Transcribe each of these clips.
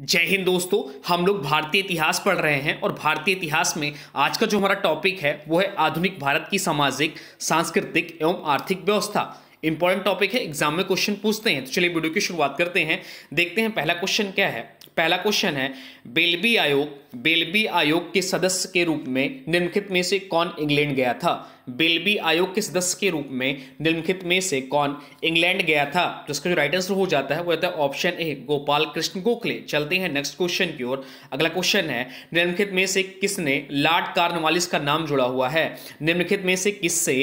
जय हिंद दोस्तों हम लोग भारतीय इतिहास पढ़ रहे हैं और भारतीय इतिहास में आज का जो हमारा टॉपिक है वो है आधुनिक भारत की सामाजिक सांस्कृतिक एवं आर्थिक व्यवस्था इंपॉर्टेंट टॉपिक है एग्जाम में क्वेश्चन पूछते हैं तो चलिए वीडियो की शुरुआत करते हैं देखते हैं पहला क्वेश्चन क्या है पहला क्वेश्चन है बेलबी आयोग बेलबी आयोग के सदस्य के रूप में निम्नलिखित में से कौन इंग्लैंड गया था बेलबी आयोग के सदस्य के रूप में निम्नलिखित में से कौन इंग्लैंड गया था जिसका तो जो राइट आंसर हो जाता है वो होता है ऑप्शन ए गोपाल कृष्ण गोखले चलते हैं नेक्स्ट क्वेश्चन की ओर अगला क्वेश्चन है निम्नलिखित में से किसने लार्ड कार्नवालिस का नाम जुड़ा हुआ है निम्नलिखित में से किससे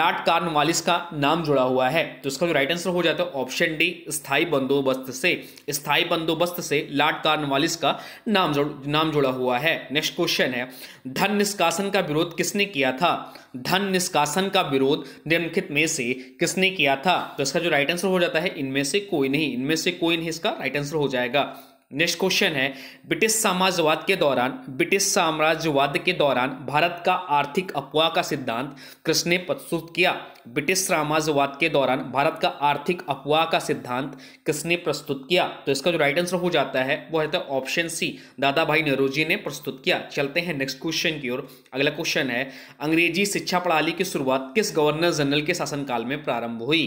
लार्ड कार्नवालिस का नाम जुड़ा हुआ है तो इसका जो राइट आंसर हो जाता है ऑप्शन डी स्थायी बंदोबस्त से स्थायी बंदोबस्त से लार्ड आठ कार्नवालिस का नाम जोड़ नाम जुड़ा हुआ है नेक्स्ट क्वेश्चन है धन निष्कासन का विरोध किसने किया था धन निष्कासन का विरोध निम्नलिखित में से किसने किया था तो इसका जो राइट आंसर हो जाता है इनमें से कोई नहीं इनमें से कोई नहीं इसका राइट आंसर हो जाएगा नेक्स्ट क्वेश्चन है ब्रिटिश साम्राज्यवाद के दौरान ब्रिटिश साम्राज्यवाद के दौरान भारत का आर्थिक अपवाह का सिद्धांत किसने प्रस्तुत किया ब्रिटिश साम्राज्यवाद के दौरान भारत का आर्थिक अपवाह का सिद्धांत किसने प्रस्तुत किया तो इसका जो राइट आंसर हो जाता है वो रहता है ऑप्शन तो सी दादा भाई नेहरू जी ने प्रस्तुत किया चलते हैं नेक्स्ट क्वेश्चन की ओर अगला क्वेश्चन है अंग्रेजी शिक्षा प्रणाली की शुरुआत किस गवर्नर जनरल के शासनकाल में प्रारंभ हुई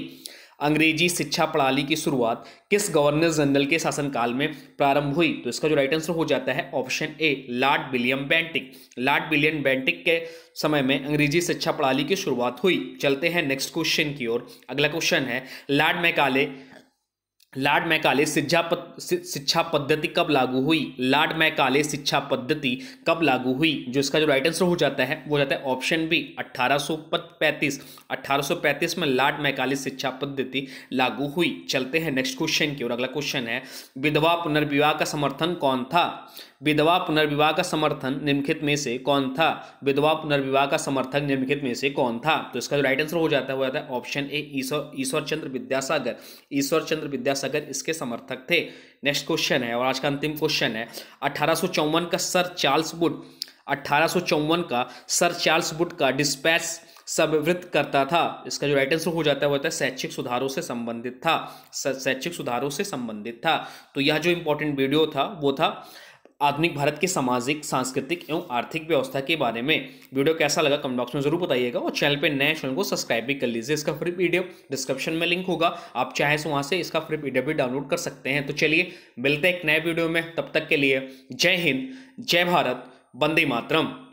अंग्रेजी शिक्षा प्रणाली की शुरुआत किस गवर्नर जनरल के शासनकाल में प्रारंभ हुई तो इसका जो राइट आंसर हो जाता है option A Lord William Bentinck Lord William Bentinck के समय में अंग्रेजी शिक्षा प्रणाली की शुरुआत हुई चलते हैं नेक्स्ट क्वेश्चन की ओर अगला क्वेश्चन है लॉर्ड मैकाले लाड मैकाले शिक्षा पद, शिक्षा पद्धति कब लागू हुई लाड मैकाले शिक्षा पद्धति कब लागू हुई जो इसका जो राइट आंसर हो जाता है वो जाता है ऑप्शन बी 1835 1835 में लॉर्ड मैकाले शिक्षा पद्धति लागू हुई चलते हैं नेक्स्ट क्वेश्चन की और अगला क्वेश्चन है विधवा पुनर्विवाह का समर्थन कौन था विधवा पुनर्विवाह का समर्थन निम्नलिखित में से कौन था विधवा पुनर्विवाह का समर्थक निम्नलिखित में से कौन था तो इसका जो राइट आंसर हो जाता है वो जाता है ऑप्शन ए ईश्वर ईश्वर चंद्र विद्यासागर ईश्वर चंद्र विद्यासागर इसके समर्थक थे नेक्स्ट क्वेश्चन है और आज का अंतिम क्वेश्चन है अठारह का सर चार्ल्स बुट अठारह का सर चार्ल्स बुट का डिस्पैच सबवृत्त करता था इसका जो राइट आंसर हो जाता है वो होता है शैक्षिक सुधारों से संबंधित था शैक्षिक सुधारों से संबंधित था तो यह जो इम्पोर्टेंट वीडियो था वो था आधुनिक भारत की सामाजिक सांस्कृतिक एवं आर्थिक व्यवस्था के बारे में वीडियो कैसा लगा कमेंट बॉक्स में जरूर बताइएगा और चैनल पे नए चैनल को सब्सक्राइब भी कर लीजिए इसका फ्री वीडियो डिस्क्रिप्शन में लिंक होगा आप चाहे तो वहाँ से इसका फ्री वीडियो भी डाउनलोड कर सकते हैं तो चलिए मिलते हैं एक नए वीडियो में तब तक के लिए जय हिंद जय भारत वंदे मातरम